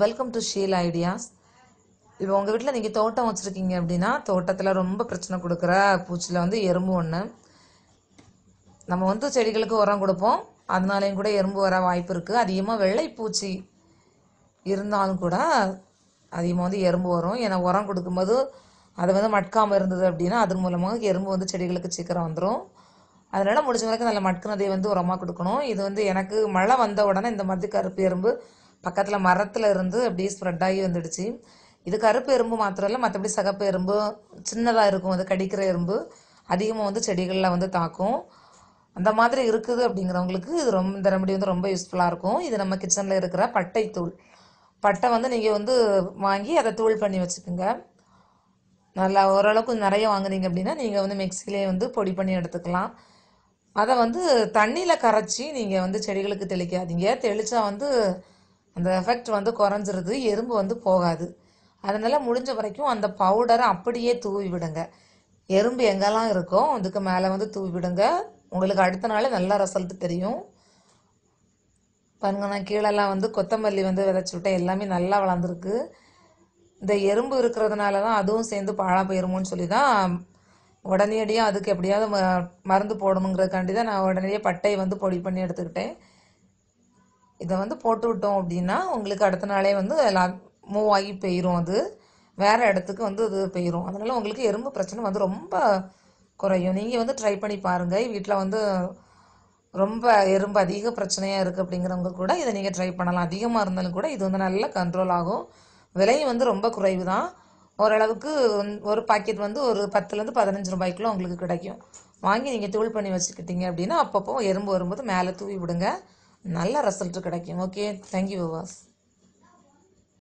welcome to ஷீல் ideas இப்போ உங்கள் வீட்டில் நீங்கள் தோட்டம் வச்சுருக்கீங்க அப்படின்னா தோட்டத்தில் ரொம்ப பிரச்சனை கொடுக்குற பூச்சியில் வந்து எறும்பு ஒன்று நம்ம வந்து செடிகளுக்கு உரம் கொடுப்போம் அதனாலேயும் கூட எறும்பு வர வாய்ப்பு இருக்குது அதிகமாக வெள்ளை பூச்சி இருந்தாலும் கூட அதிகமாக வந்து எறும்பு வரும் ஏன்னா உரம் கொடுக்கும்போது அது வந்து மட்காமல் இருந்தது அப்படின்னா அதன் மூலமாக எறும்பு வந்து செடிகளுக்கு சீக்கிரம் வந்துடும் அதனால் முடிஞ்ச வரைக்கும் நல்ல மட்குனதை வந்து உரமாக கொடுக்கணும் இது வந்து எனக்கு மழை வந்த உடனே இந்த மாதிரி கருப்பு எறும்பு பக்கத்தில் மரத்தில் இருந்து அப்படியே ஸ்ப்ரெட் ஆகி வந்துடுச்சு இது கருப்பு எறும்பு மாத்திரம் இல்லை மற்றபடி சகப்பு எறும்பு சின்னதாக இருக்கும் அது கடிக்கிற எறும்பு அதிகமாக வந்து செடிகளில் வந்து தாக்கும் அந்த மாதிரி இருக்குது அப்படிங்கிறவங்களுக்கு இது ரொம்ப இந்த ரெமடி வந்து ரொம்ப யூஸ்ஃபுல்லாக இருக்கும் இது நம்ம கிச்சனில் இருக்கிற பட்டை தூள் பட்டை வந்து நீங்கள் வந்து வாங்கி அதை தூள் பண்ணி வச்சுக்கோங்க நல்லா ஓரளவுக்கு நிறைய வாங்குனீங்க அப்படின்னா நீங்கள் வந்து மிக்சிலே வந்து பொடி பண்ணி எடுத்துக்கலாம் அதை வந்து தண்ணியில் கரைச்சி நீங்கள் வந்து செடிகளுக்கு தெளிக்காதீங்க தெளித்தா வந்து அந்த எஃபெக்ட் வந்து குறைஞ்சிருது எறும்பு வந்து போகாது அதனால் முடிஞ்ச வரைக்கும் அந்த பவுடரை அப்படியே தூவி விடுங்க எறும்பு எங்கெல்லாம் இருக்கோ அதுக்கு மேலே வந்து தூவி விடுங்க உங்களுக்கு அடுத்த நாள் நல்ல ரசல்ட்டு தெரியும் பாருங்க நான் கீழெல்லாம் வந்து கொத்தமல்லி வந்து விதைச்சி விட்டேன் எல்லாமே நல்லா வளர்ந்துருக்கு இந்த எறும்பு இருக்கிறதுனால தான் அதுவும் சேர்ந்து பாழா போயிருமோனு சொல்லி தான் உடனடியாக அதுக்கு எப்படியாவது மருந்து போடணுங்கிறதுக்காண்டி தான் நான் உடனடியாக பட்டையை வந்து பொடி பண்ணி எடுத்துக்கிட்டேன் இதை வந்து போட்டு விட்டோம் அப்படின்னா உங்களுக்கு அடுத்த நாளே வந்து மூவ் ஆகி போயிடும் அது வேறு இடத்துக்கு வந்து அது போயிடும் அதனால் உங்களுக்கு எறும்பு பிரச்சனை வந்து ரொம்ப குறையும் நீங்கள் வந்து ட்ரை பண்ணி பாருங்கள் வீட்டில் வந்து ரொம்ப எறும்பு அதிக பிரச்சனையாக இருக்குது அப்படிங்கிறவங்க கூட இதை நீங்கள் ட்ரை பண்ணலாம் அதிகமாக இருந்தாலும் கூட இது வந்து நல்லா கண்ட்ரோல் ஆகும் விலையும் வந்து ரொம்ப குறைவு தான் ஓரளவுக்கு ஒரு பாக்கெட் வந்து ஒரு பத்துலேருந்து பதினஞ்சு ரூபாய்க்குள்ள உங்களுக்கு கிடைக்கும் வாங்கி நீங்கள் தூள் பண்ணி வச்சுக்கிட்டீங்க அப்படின்னா அப்பப்போ எறும்பு வரும்போது மேலே தூவி விடுங்க நல்ல ரிசல்ட் கிடைக்கும் ஓகே தேங்க்யூ விவாஸ்